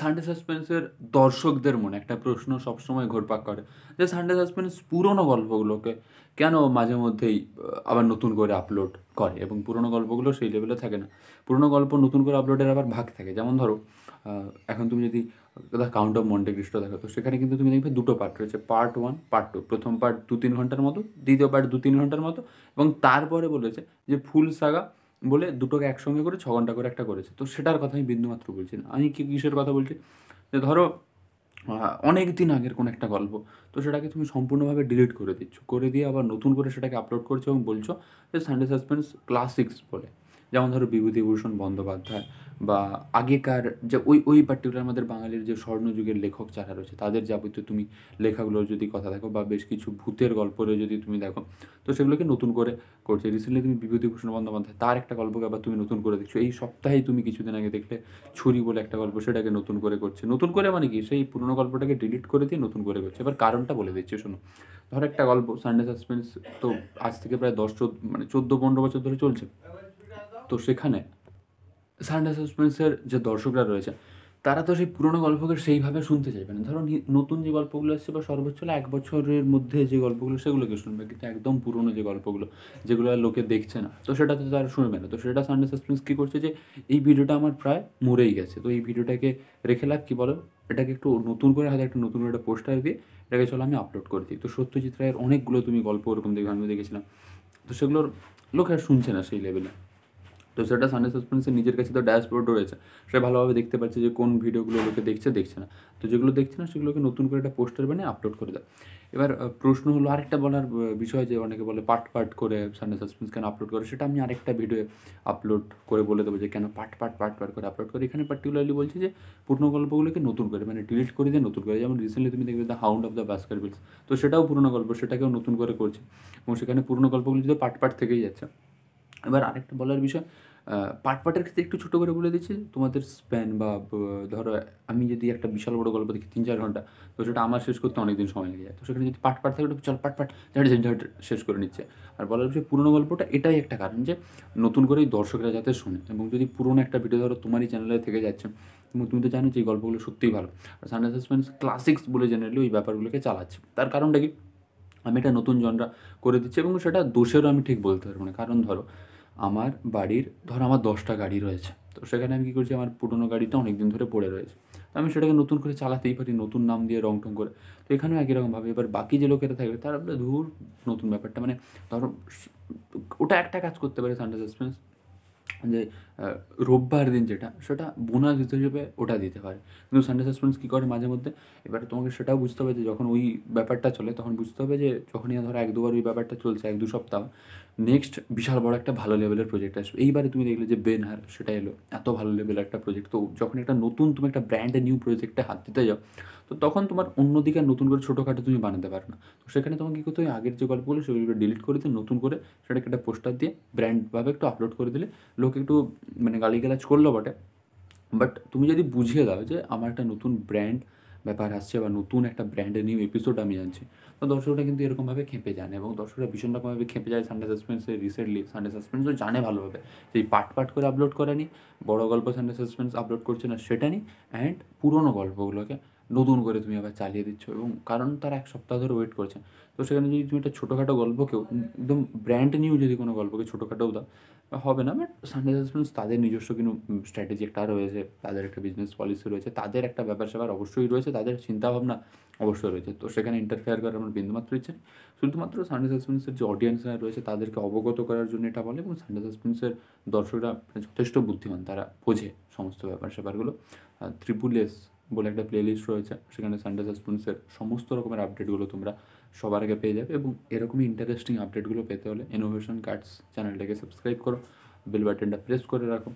Sunday সাসপেন্সের দর্শকদের মনে একটা প্রশ্ন সবসময় ঘোরপাক করে যে সানডে সাসপেন্স পুরনো গল্পগুলোকে কেন মাঝে মধ্যেই আবার নতুন করে আপলোড করে এবং পুরনো গল্পগুলো সেই লেভেলে থাকে না পুরনো গল্প নতুন করে আপলোডের আবার ভাগ থাকে যেমন ধরো এখন তুমি যদি কাউন্ট অফ কৃষ্ট দেখো তো সেখানে কিন্তু তুমি দেখবে দুটো পার্ট রয়েছে পার্ট ওয়ান পার্ট টু প্রথম পার্ট দু তিন ঘন্টার মতো দ্বিতীয় পার্ট দু তিন ঘন্টার মতো এবং তারপরে বলেছে যে ফুল সাগা বলে দুটোকে একসঙ্গে করে ছ ঘন্টা করে একটা করেছে তো সেটার কথা আমি বিন্দুমাত্র বলছি না আমি কিসের কথা বলছি যে ধরো অনেক দিন আগের কোনো একটা গল্প তো সেটাকে তুমি সম্পূর্ণভাবে ডিলিট করে দিচ্ছ করে দিয়ে আবার নতুন করে সেটাকে আপলোড করছো এবং বলছো যে সানডে সাসপেন্স ক্লাসিক্স বলে যেমন ধরো বিভূতিভূষণ বন্দ্যোপাধ্যায় বা আগেকার যে ওই ওই পার্টিকুলার আমাদের বাঙালির যে স্বর্ণযুগের লেখক যারা রয়েছে তাদের যাবতীয় তুমি লেখাগুলোর যদি কথা দেখো বা বেশ কিছু ভূতের গল্পের যদি তুমি দেখো তো সেগুলোকে নতুন করে করছে রিসেন্টলি তুমি বিভূতিভূষণ বন্দ্যোপাধ্যায় তার একটা গল্পকে আবার তুমি নতুন করে দেখছো এই সপ্তাহেই তুমি কিছুদিন আগে দেখলে ছুরি বলে একটা গল্প সেটাকে নতুন করে করছে নতুন করে মানে কি সেই পুরনো গল্পটাকে ডিলিট করে দিয়ে নতুন করে করছে এবার কারণটা বলে দিচ্ছে শোনো ধর একটা গল্প সানডে সাসপেন্স তো আজ থেকে প্রায় দশ চোদ্দ মানে চোদ্দো পনেরো বছর ধরে চলছে তো সেখানে সানডে সাসপেন্সের যে দর্শকরা রয়েছে তারা তো সেই পুরনো গল্পকে সেইভাবে শুনতে চাইবে না ধরো নতুন যে গল্পগুলো আসছে বা সর্বোচ্চ এক বছরের মধ্যে যে গল্পগুলো সেগুলোকে শুনবে কিন্তু একদম পুরনো যে গল্পগুলো যেগুলো আর লোকে দেখছে না তো সেটা তো তারা শুনবে না তো সেটা সানডে সাসপেন্স কী করছে যে এই ভিডিওটা আমার প্রায় মরেই গেছে তো এই ভিডিওটাকে রেখে লাগ কী বলো এটাকে একটু নতুন করে হয়তো একটা নতুন একটা পোস্টার দিয়ে এটাকে চলো আমি আপলোড করে দিই তো সত্যজিৎ রায়ের অনেকগুলো তুমি গল্প ওরকম দেখে আমি দেখেছিলাম তো সেগুলোর লোকে আর শুনছে না সেই লেভেলে তো সেটা সানডে সাসপেন্সে নিজের কাছে তো ড্যাশবোর্ড রয়েছে সে ভালোভাবে দেখতে পাচ্ছে যে কোন ভিডিওগুলো লোকে দেখছে দেখছে না তো যেগুলো দেখছে না সেগুলোকে নতুন করে একটা পোস্টার বানিয়ে আপলোড করে দেয় এবার প্রশ্ন হলো আরেকটা বলার বিষয় যে অনেকে বলে পার্ট পার্ট করে সানডে সাসপেন্স কেন আপলোড করে সেটা আমি আরেকটা ভিডিও আপলোড করে বলে দেবো যে কেন পার্ট পার্ট পার্ট পার্ট করে আপলোড করে এখানে পার্টিকুলারলি বলছি যে পুরনো গল্পগুলোকে নতুন করে মানে ডিলিট করে দিয়ে নতুন করে যেমন রিসেন্টলি তুমি দেখবে the hound of the Baskervilles তো সেটাও পুরনো গল্প সেটাকেও নতুন করে করছে এবং সেখানে পুরনো গল্পগুলো যদি পার্ট পার্ট থেকেই যাচ্ছে এবার আরেকটা বলার বিষয় পার্ট পার্টের ক্ষেত্রে একটু ছোটো করে বলে দিচ্ছি তোমাদের স্প্যান বা ধরো আমি যদি একটা বিশাল বড় গল্প দেখি তিন চার ঘন্টা তো সেটা আমার শেষ করতে অনেক দিন সময় লেগে যায় তো সেখানে যদি পার্ট পার্ট থাকে চল পার্ট পার্ট শেষ করে নিচ্ছে আর বলার বিষয়ে পুরোনো গল্পটা এটাই একটা কারণ যে নতুন করেই দর্শকরা যাতে শোনে এবং যদি পুরনো একটা ভিডিও ধরো তোমারই চ্যানেলে থেকে যাচ্ছে এবং তুমি তো জানো যে এই গল্পগুলো সত্যিই ভালো আর সানডে সাসপেন্স ক্লাসিক্স বলে জেনারেলি ওই ব্যাপারগুলোকে চালাচ্ছে তার কারণটা কি আমি এটা নতুন জনরা করে দিচ্ছি এবং সেটা দোষেরও আমি ঠিক বলতে পারবো না কারণ ধরো আমার বাড়ির ধর আমার দশটা গাড়ি রয়েছে তো সেখানে আমি কী করছি আমার পুরনো গাড়িটা অনেক দিন ধরে পড়ে রয়েছে তো আমি সেটাকে নতুন করে চালাতেই পারি নতুন নাম দিয়ে রং টং করে তো এখানেও একই রকমভাবে এবার বাকি যে লোকেরা থাকবে তারা ধুর নতুন ব্যাপারটা মানে ধরো ওটা একটা কাজ করতে পারে সানডে সাসপেন্স যে রোববার দিন যেটা সেটা বোনাস হিসেবে ওটা দিতে পারে কিন্তু সানডে সাসপেন্স কী করে মাঝে মধ্যে এবারে তোমাকে সেটাও বুঝতে হবে যে যখন ওই ব্যাপারটা চলে তখন বুঝতে হবে যে যখনই ধরো এক দুবার ওই ব্যাপারটা চলছে এক দু সপ্তাহ নেক্সট বিশাল বড় একটা ভালো লেভেলের প্রজেক্ট আসবে এইবারে তুমি দেখলে যে বেন হার সেটা এলো এত ভালো লেভেলের একটা প্রজেক্ট তো যখন একটা নতুন তুমি একটা ব্র্যান্ডে নিউ প্রজেক্টে হাত দিতে যাও তো তখন তোমার অন্যদিকে নতুন করে ছোটোখাটো তুমি বানাতে পারো না তো সেখানে তোমাকে কী করতে হয় আগের যে গল্পগুলো সেগুলো ডিলিট করে দিয়ে নতুন করে সেটাকে একটা পোস্টার দিয়ে ব্র্যান্ডভাবে একটু আপলোড করে দিলে লোকে একটু মানে গালিগালাজ করলো বটে বাট তুমি যদি বুঝিয়ে দাও যে আমার একটা নতুন ব্র্যান্ড ব্যাপার আসছে বা নতুন একটা ব্র্যান্ডের নিউ এপিসোড আমি আনছি তো দর্শকরা কিন্তু এরকমভাবে খেপে যান এবং দর্শকরা ভীষণ রকমভাবে খেপে যায় সানডে সাসপেন্সে রিসেন্টলি সানডে সাসপেন্সও জানে ভালোভাবে যে পার্ট পার্ট করে আপলোড করেনি বড় গল্প সানডে সাসপেন্স আপলোড করছে না সেটা নি অ্যান্ড পুরনো গল্পগুলোকে নতুন করে তুমি আবার চালিয়ে দিচ্ছ এবং কারণ তারা এক সপ্তাহ ধরে ওয়েট করছে তো সেখানে যদি তুমি একটা ছোটোখাটো গল্পকেও একদম ব্র্যান্ড নিউ যদি কোনো গল্পকে ছোটোখাটোও দাও হবে না বাট সানডে সাসপেন্স তাদের নিজস্ব কিন্তু স্ট্র্যাটেজি একটা রয়েছে তাদের একটা বিজনেস পলিসি রয়েছে তাদের একটা ব্যাপার স্যাপার অবশ্যই রয়েছে তাদের চিন্তাভাবনা অবশ্যই রয়েছে তো সেখানে ইন্টারফেয়ার করার আমার বিন্দুমাত্র ইচ্ছে নেই শুধুমাত্র সানডে সাসপেন্সের যে অডিয়েন্সরা রয়েছে তাদেরকে অবগত করার জন্য এটা বলে এবং সানডে সাসপেন্সের দর্শকরা যথেষ্ট বুদ্ধিমান তারা বোঝে সমস্ত ব্যাপার স্যাপারগুলো ত্রিপুলেস বলে একটা প্লেলিস্ট রয়েছে সেখানে সানডে সাসপেন্সের সমস্ত রকমের আপডেটগুলো তোমরা সবার আগে পেয়ে যাবে এবং এরকমই ইন্টারেস্টিং আপডেটগুলো পেতে হলে ইনোভেশন কার্ডস চ্যানেলটাকে সাবস্ক্রাইব করো বেল বাটনটা প্রেস করে রাখো